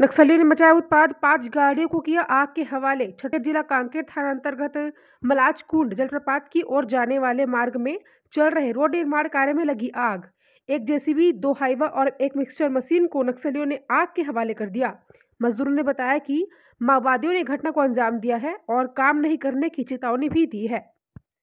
नक्सलियों ने मचाया उत्पाद पांच गाड़ियों को किया आग के हवाले छतर जिला कांकेर थाना अंतर्गत मलाज कुंड जलप्रपात की ओर जाने वाले मार्ग में चल रहे रोड निर्माण कार्य में लगी आग एक जेसीबी दो हाइवा और एक मिक्सचर मशीन को नक्सलियों ने आग के हवाले कर दिया मजदूरों ने बताया कि माओवादियों ने घटना को अंजाम दिया है और काम नहीं करने की चेतावनी भी दी है